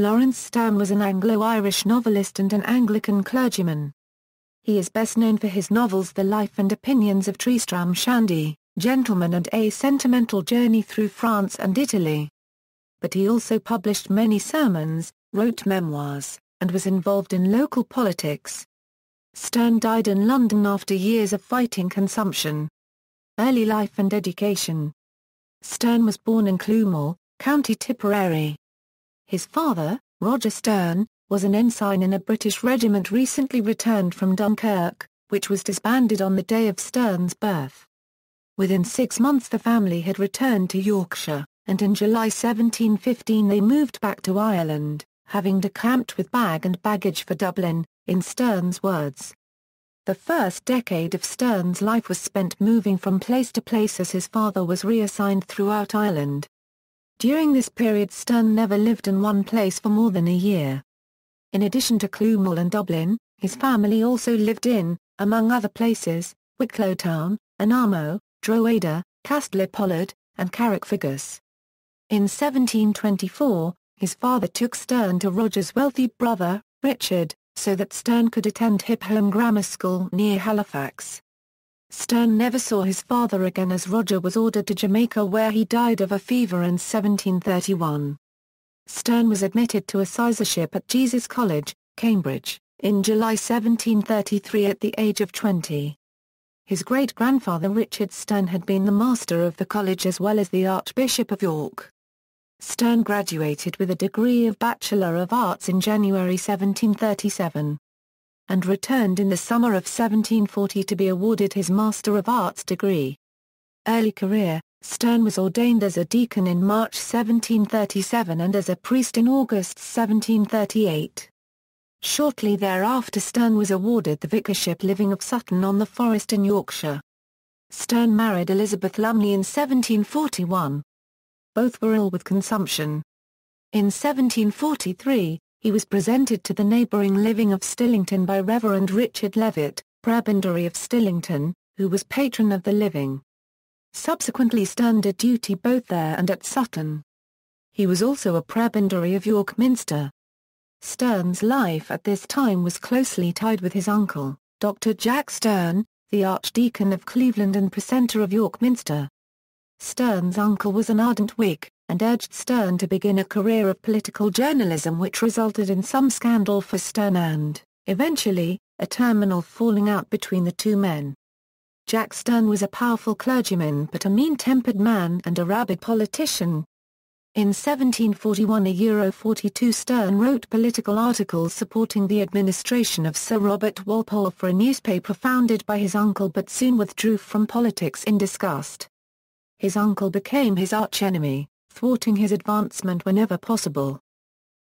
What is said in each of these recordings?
Lawrence Stern was an Anglo-Irish novelist and an Anglican clergyman. He is best known for his novels The Life and Opinions of Tristram Shandy, Gentleman and A Sentimental Journey Through France and Italy. But he also published many sermons, wrote memoirs, and was involved in local politics. Stern died in London after years of fighting consumption. Early life and education. Stern was born in Cloomal, County Tipperary. His father, Roger Stern, was an ensign in a British regiment recently returned from Dunkirk, which was disbanded on the day of Stern's birth. Within six months the family had returned to Yorkshire, and in July 1715 they moved back to Ireland, having decamped with bag and baggage for Dublin, in Stern's words. The first decade of Stern's life was spent moving from place to place as his father was reassigned throughout Ireland, during this period Stern never lived in one place for more than a year. In addition to Clwmall and Dublin, his family also lived in, among other places, Wicklow Town, Anamo, Drogheda, Castlepollard, and Carrickfergus. In 1724, his father took Stern to Roger's wealthy brother, Richard, so that Stern could attend Hipholm Grammar School near Halifax. Stern never saw his father again as Roger was ordered to Jamaica where he died of a fever in 1731. Stern was admitted to a sizarship at Jesus College, Cambridge, in July 1733 at the age of 20. His great-grandfather Richard Stern had been the master of the college as well as the Archbishop of York. Stern graduated with a degree of Bachelor of Arts in January 1737 and returned in the summer of 1740 to be awarded his Master of Arts degree. Early career, Stern was ordained as a deacon in March 1737 and as a priest in August 1738. Shortly thereafter Stern was awarded the vicarship living of Sutton on the Forest in Yorkshire. Stern married Elizabeth Lumley in 1741. Both were ill with consumption. In 1743, he was presented to the neighbouring living of Stillington by Reverend Richard Levitt, prebendary of Stillington, who was patron of the living. Subsequently Stern did duty both there and at Sutton. He was also a prebendary of York Minster. Stern's life at this time was closely tied with his uncle, Dr. Jack Stern, the Archdeacon of Cleveland and precentor of York Minster. Stern's uncle was an ardent Whig, and urged Stern to begin a career of political journalism which resulted in some scandal for Stern and, eventually, a terminal falling out between the two men. Jack Stern was a powerful clergyman but a mean-tempered man and a rabid politician. In 1741 a Euro 42 Stern wrote political articles supporting the administration of Sir Robert Walpole for a newspaper founded by his uncle but soon withdrew from politics in disgust. His uncle became his archenemy thwarting his advancement whenever possible.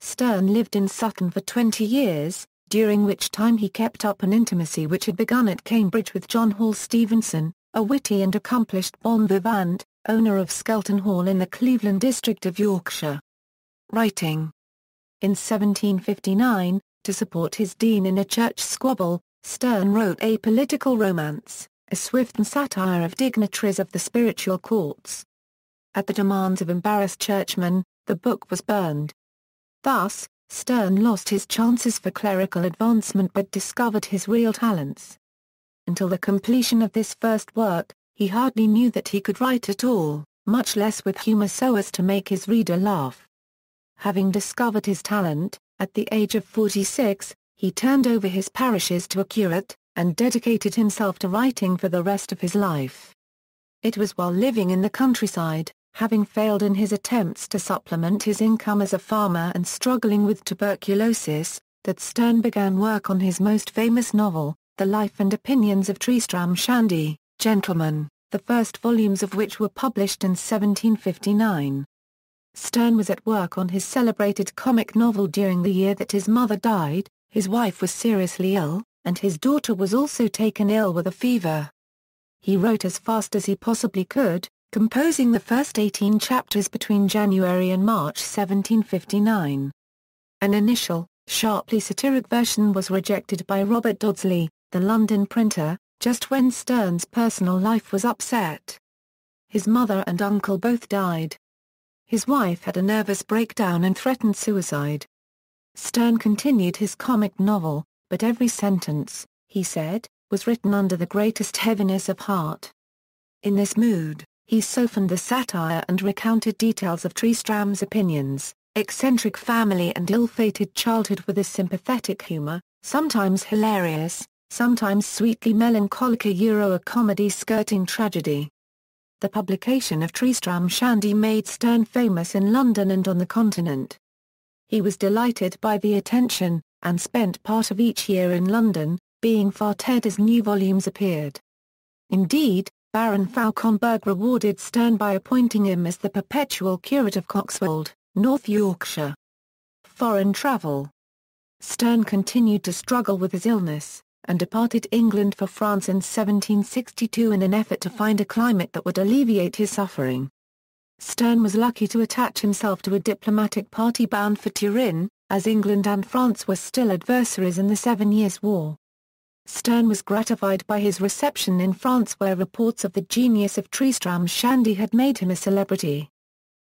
Stern lived in Sutton for 20 years, during which time he kept up an intimacy which had begun at Cambridge with John Hall Stevenson, a witty and accomplished bon vivant, owner of Skelton Hall in the Cleveland district of Yorkshire. Writing In 1759, to support his dean in a church squabble, Stern wrote A Political Romance, a swift and satire of dignitaries of the spiritual courts. At the demands of embarrassed churchmen, the book was burned. Thus, Stern lost his chances for clerical advancement but discovered his real talents. Until the completion of this first work, he hardly knew that he could write at all, much less with humor so as to make his reader laugh. Having discovered his talent, at the age of 46, he turned over his parishes to a curate, and dedicated himself to writing for the rest of his life. It was while living in the countryside, having failed in his attempts to supplement his income as a farmer and struggling with tuberculosis, that Stern began work on his most famous novel, The Life and Opinions of Tristram Shandy, Gentlemen, the first volumes of which were published in 1759. Stern was at work on his celebrated comic novel during the year that his mother died, his wife was seriously ill, and his daughter was also taken ill with a fever. He wrote as fast as he possibly could, composing the first 18 chapters between January and March 1759. An initial, sharply satiric version was rejected by Robert Dodsley, the London printer, just when Sterne's personal life was upset. His mother and uncle both died. His wife had a nervous breakdown and threatened suicide. Sterne continued his comic novel, but every sentence, he said, was written under the greatest heaviness of heart. In this mood, he softened the satire and recounted details of Tristram's opinions, eccentric family and ill-fated childhood with a sympathetic humor, sometimes hilarious, sometimes sweetly melancholic a Euro a comedy skirting tragedy. The publication of Tristram Shandy made Stern famous in London and on the continent. He was delighted by the attention, and spent part of each year in London, being fêted as new volumes appeared. Indeed, Baron Fauconberg rewarded Stern by appointing him as the perpetual curate of Coxwold, North Yorkshire. Foreign travel Stern continued to struggle with his illness, and departed England for France in 1762 in an effort to find a climate that would alleviate his suffering. Stern was lucky to attach himself to a diplomatic party bound for Turin, as England and France were still adversaries in the Seven Years' War. Stern was gratified by his reception in France where reports of the genius of Tristram Shandy had made him a celebrity.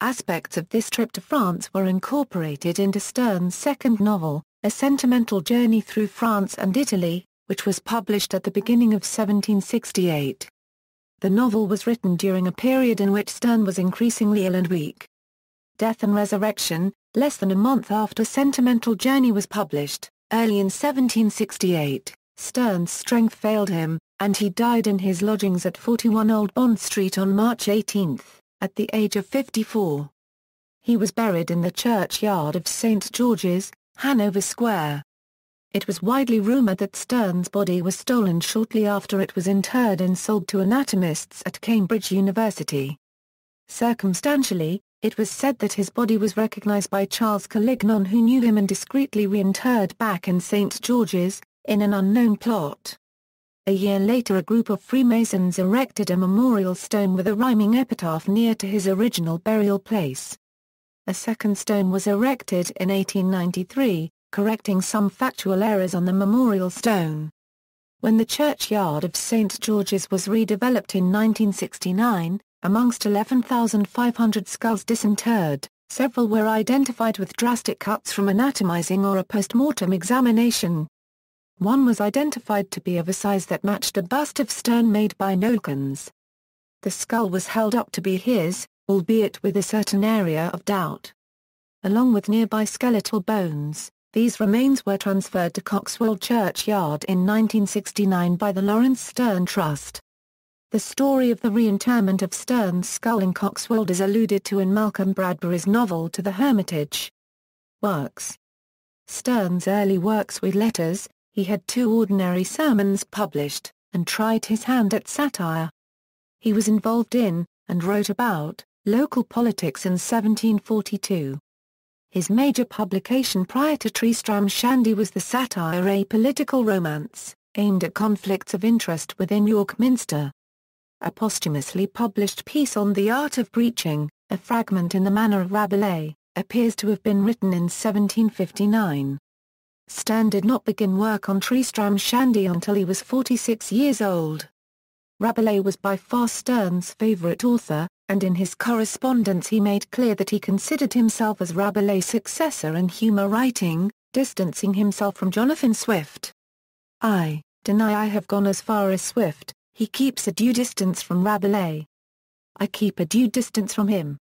Aspects of this trip to France were incorporated into Stern's second novel, A Sentimental Journey Through France and Italy, which was published at the beginning of 1768. The novel was written during a period in which Stern was increasingly ill and weak. Death and Resurrection, less than a month after Sentimental Journey was published, early in 1768, Stern's strength failed him, and he died in his lodgings at 41 Old Bond Street on March 18, at the age of 54. He was buried in the churchyard of St. George's, Hanover Square. It was widely rumored that Stern's body was stolen shortly after it was interred and sold to anatomists at Cambridge University. Circumstantially, it was said that his body was recognized by Charles Calignon who knew him and discreetly reinterred back in St. George's, in an unknown plot. A year later a group of Freemasons erected a memorial stone with a rhyming epitaph near to his original burial place. A second stone was erected in 1893, correcting some factual errors on the memorial stone. When the churchyard of St. George's was redeveloped in 1969, amongst 11,500 skulls disinterred, several were identified with drastic cuts from anatomizing or a post-mortem examination. One was identified to be of a size that matched a bust of Stern made by Nolkins. The skull was held up to be his, albeit with a certain area of doubt. Along with nearby skeletal bones, these remains were transferred to Coxwold Churchyard in 1969 by the Lawrence Stern Trust. The story of the reinterment of Stern's skull in Coxwold is alluded to in Malcolm Bradbury's novel To the Hermitage. Works Stern's early works with letters, he had two ordinary sermons published, and tried his hand at satire. He was involved in, and wrote about, local politics in 1742. His major publication prior to Tristram Shandy was the satire A Political Romance, aimed at conflicts of interest within York Minster. A posthumously published piece on the art of preaching, a fragment in the manner of Rabelais, appears to have been written in 1759. Stern did not begin work on Tristram Shandy until he was 46 years old. Rabelais was by far Stern's favorite author, and in his correspondence he made clear that he considered himself as Rabelais' successor in humor writing, distancing himself from Jonathan Swift. I deny I have gone as far as Swift, he keeps a due distance from Rabelais. I keep a due distance from him.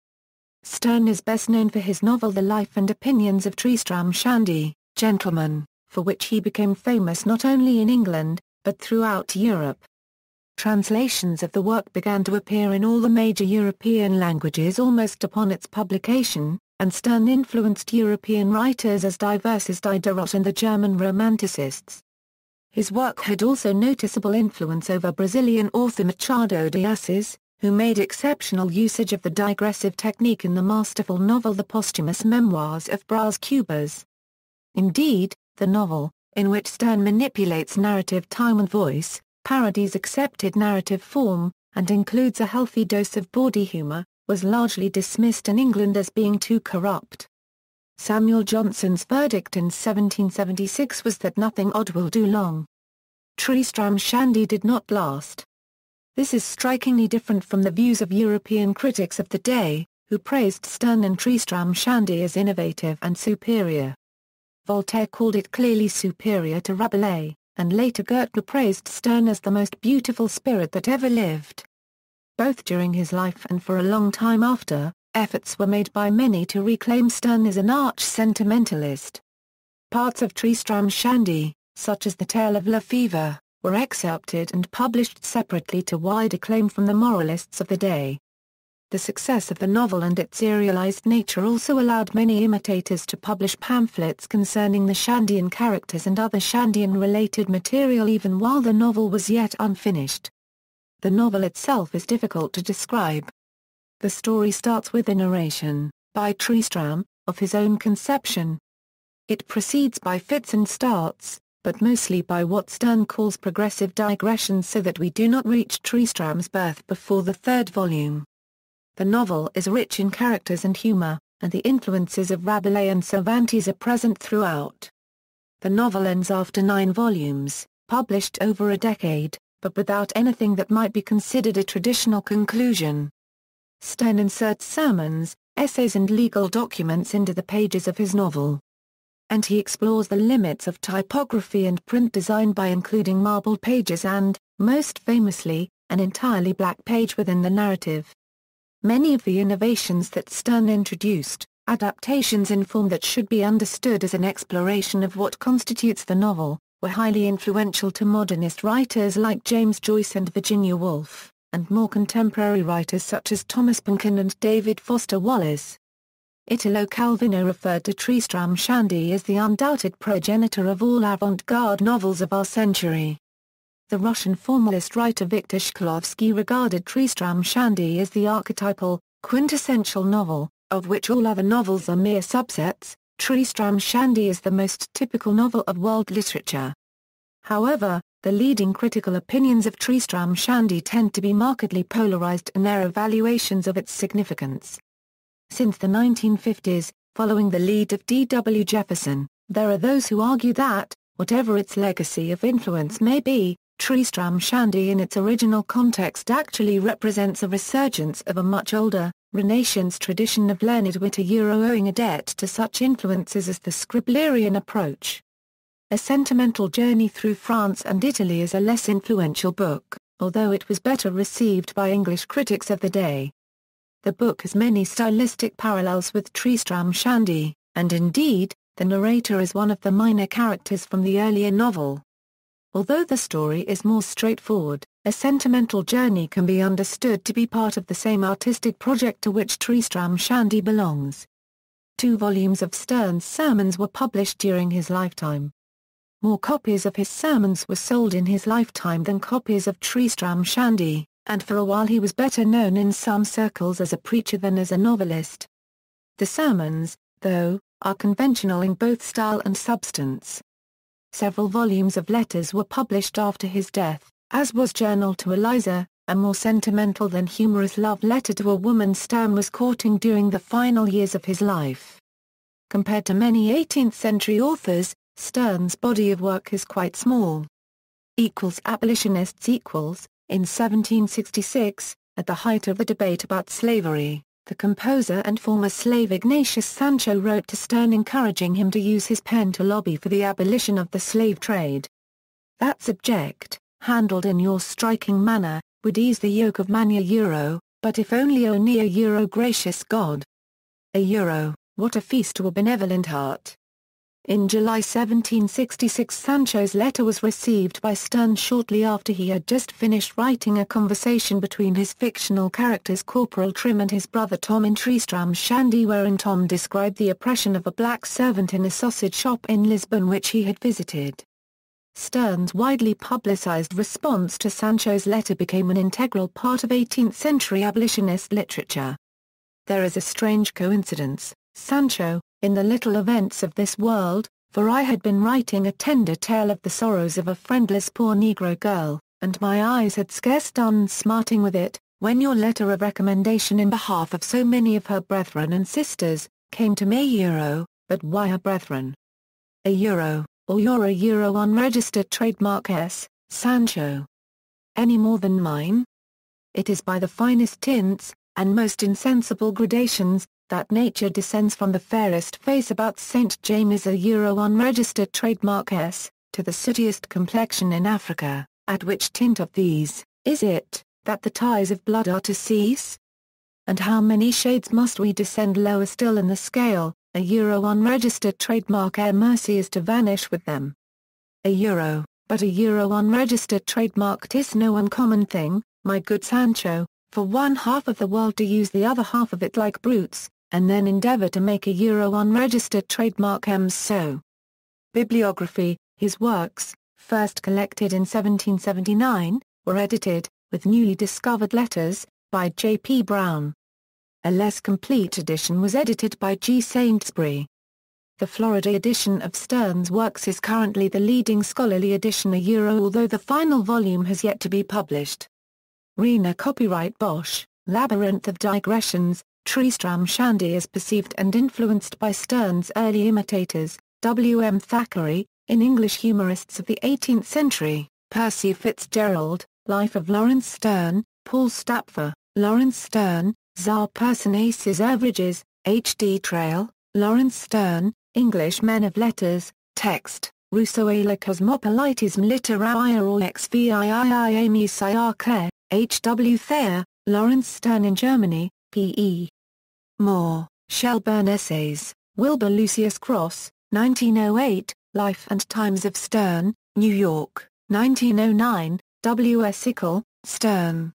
Stern is best known for his novel The Life and Opinions of Tristram Shandy, gentleman, for which he became famous not only in England, but throughout Europe. Translations of the work began to appear in all the major European languages almost upon its publication, and Stern influenced European writers as diverse as Diderot and the German Romanticists. His work had also noticeable influence over Brazilian author Machado de Assis, who made exceptional usage of the digressive technique in the masterful novel The Posthumous Memoirs of Bras Cubas. Indeed, the novel, in which Stern manipulates narrative time and voice, parodies accepted narrative form, and includes a healthy dose of bawdy humor, was largely dismissed in England as being too corrupt. Samuel Johnson's verdict in 1776 was that nothing odd will do long. Tristram Shandy did not last. This is strikingly different from the views of European critics of the day, who praised Stern and Tristram Shandy as innovative and superior. Voltaire called it clearly superior to Rabelais, and later Goethe praised Stern as the most beautiful spirit that ever lived. Both during his life and for a long time after, efforts were made by many to reclaim Stern as an arch-sentimentalist. Parts of Tristram Shandy, such as the tale of La Fever, were excerpted and published separately to wide acclaim from the moralists of the day. The success of the novel and its serialized nature also allowed many imitators to publish pamphlets concerning the Shandian characters and other Shandian-related material even while the novel was yet unfinished. The novel itself is difficult to describe. The story starts with a narration, by Tristram, of his own conception. It proceeds by fits and starts, but mostly by what Stern calls progressive digressions so that we do not reach Tristram's birth before the third volume. The novel is rich in characters and humor, and the influences of Rabelais and Cervantes are present throughout. The novel ends after nine volumes, published over a decade, but without anything that might be considered a traditional conclusion. Stern inserts sermons, essays and legal documents into the pages of his novel. And he explores the limits of typography and print design by including marbled pages and, most famously, an entirely black page within the narrative. Many of the innovations that Stern introduced, adaptations in form that should be understood as an exploration of what constitutes the novel, were highly influential to modernist writers like James Joyce and Virginia Woolf, and more contemporary writers such as Thomas Pynchon and David Foster Wallace. Italo Calvino referred to Tristram Shandy as the undoubted progenitor of all avant-garde novels of our century. The Russian formalist writer Viktor Shklovsky regarded Tristram Shandy as the archetypal, quintessential novel, of which all other novels are mere subsets, Tristram Shandy is the most typical novel of world literature. However, the leading critical opinions of Tristram Shandy tend to be markedly polarized in their evaluations of its significance. Since the 1950s, following the lead of D.W. Jefferson, there are those who argue that, whatever its legacy of influence may be, Tristram Shandy in its original context actually represents a resurgence of a much older, Renaissance tradition of learned wit a euro owing a debt to such influences as the Scriblerian approach. A Sentimental Journey Through France and Italy is a less influential book, although it was better received by English critics of the day. The book has many stylistic parallels with Tristram Shandy, and indeed, the narrator is one of the minor characters from the earlier novel. Although the story is more straightforward, a sentimental journey can be understood to be part of the same artistic project to which Tristram Shandy belongs. Two volumes of Stern's sermons were published during his lifetime. More copies of his sermons were sold in his lifetime than copies of Tristram Shandy, and for a while he was better known in some circles as a preacher than as a novelist. The sermons, though, are conventional in both style and substance. Several volumes of letters were published after his death, as was Journal to Eliza, a more sentimental than humorous love letter to a woman Stern was courting during the final years of his life. Compared to many 18th-century authors, Stern's body of work is quite small. Equals abolitionists equals, in 1766, at the height of the debate about slavery, the composer and former slave Ignatius Sancho wrote to Stern encouraging him to use his pen to lobby for the abolition of the slave trade. That subject, handled in your striking manner, would ease the yoke of mania euro, but if only only a euro gracious God. A euro, what a feast to a benevolent heart. In July 1766 Sancho's letter was received by Stern shortly after he had just finished writing a conversation between his fictional characters Corporal Trim and his brother Tom in Tristram Shandy wherein Tom described the oppression of a black servant in a sausage shop in Lisbon which he had visited. Stern's widely publicized response to Sancho's letter became an integral part of 18th-century abolitionist literature. There is a strange coincidence, Sancho, in the little events of this world, for I had been writing a tender tale of the sorrows of a friendless poor Negro girl, and my eyes had scarce done smarting with it, when your letter of recommendation in behalf of so many of her brethren and sisters, came to me Euro, but why her brethren? A Euro, or your a Euro unregistered trademark S, Sancho. Any more than mine? It is by the finest tints, and most insensible gradations, that nature descends from the fairest face about St. James a Euro 1 registered trademark S, to the sootiest complexion in Africa, at which tint of these, is it, that the ties of blood are to cease? And how many shades must we descend lower still in the scale, a Euro 1 registered trademark air mercy is to vanish with them? A Euro, but a Euro 1 registered trademark tis no uncommon thing, my good Sancho, for one half of the world to use the other half of it like brutes, and then endeavor to make a Euro unregistered trademark M so. Bibliography, his works, first collected in 1779, were edited, with newly discovered letters, by J. P. Brown. A less complete edition was edited by G. Saintsbury. The Florida edition of Stern's works is currently the leading scholarly edition a euro although the final volume has yet to be published. Rena copyright Bosch, Labyrinth of Digressions, Tristram Shandy is perceived and influenced by Stern's early imitators, W. M. Thackeray, in English humorists of the 18th century, Percy Fitzgerald, Life of Lawrence Stern, Paul Stapfer, Lawrence Stern, Tsar Pertinace's Averages, H. D. Trail, Lawrence Stern, English Men of Letters, Text, Rousseau et la cosmopolitisme littéraire ou XVIII Musiarque, H. W. Thayer, Lawrence Stern in Germany, P.E. Moore, Shelburne Essays, Wilbur Lucius Cross, 1908, Life and Times of Stern, New York, 1909, W. S. Sickle, Stern.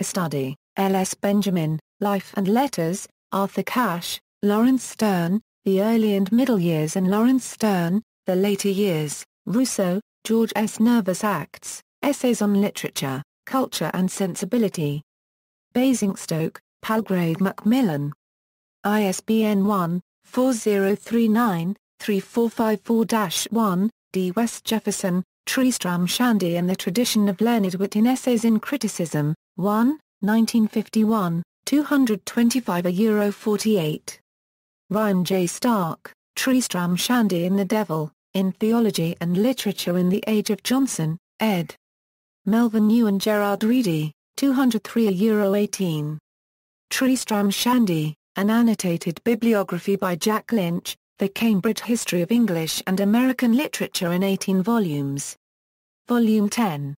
A Study, L. S. Benjamin, Life and Letters, Arthur Cash, Lawrence Stern, The Early and Middle Years and Lawrence Stern, The Later Years, Rousseau, George S. Nervous Acts, Essays on Literature, Culture and Sensibility. Basingstoke, Palgrave Macmillan, ISBN 1-4039-3454-1, D. West Jefferson, Tristram Shandy and the Tradition of Learned Wit in Essays in Criticism, 1, 1951, 225 euro 48. Ryan J. Stark, Tristram Shandy and the Devil, in Theology and Literature in the Age of Johnson, ed. Melvin New and Gerard Reedy, 203 euro 18. Tristram Shandy, an annotated bibliography by Jack Lynch, The Cambridge History of English and American Literature in 18 volumes. Volume 10.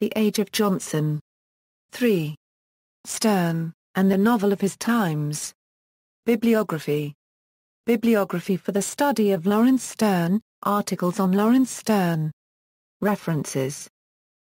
The Age of Johnson. 3. Stern, and the Novel of His Times. Bibliography. Bibliography for the Study of Lawrence Stern, Articles on Lawrence Stern. References.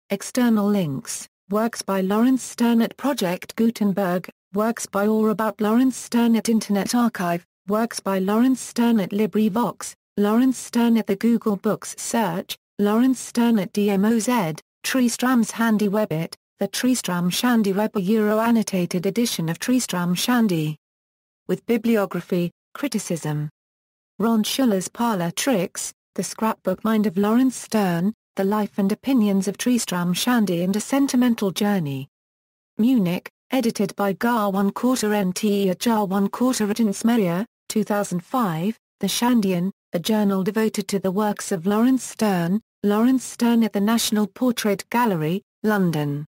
External links, works by Lawrence Stern at Project Gutenberg, Works by or about Lawrence Stern at Internet Archive, Works by Lawrence Stern at LibriVox, Lawrence Stern at the Google Books search, Lawrence Stern at DMOZ, Tristram's Handy Webbit, the Tristram Shandy Web a Euro-annotated edition of Tristram Shandy. With bibliography, criticism. Ron Schuller's Parlor Tricks, The Scrapbook Mind of Lawrence Stern, The Life and Opinions of Tristram Shandy and A Sentimental Journey. Munich, edited by Gar one quarter NTE Jar one quarter Smedja, 2005, The Shandian, a journal devoted to the works of Lawrence Stern, Lawrence Stern at the National Portrait Gallery, London.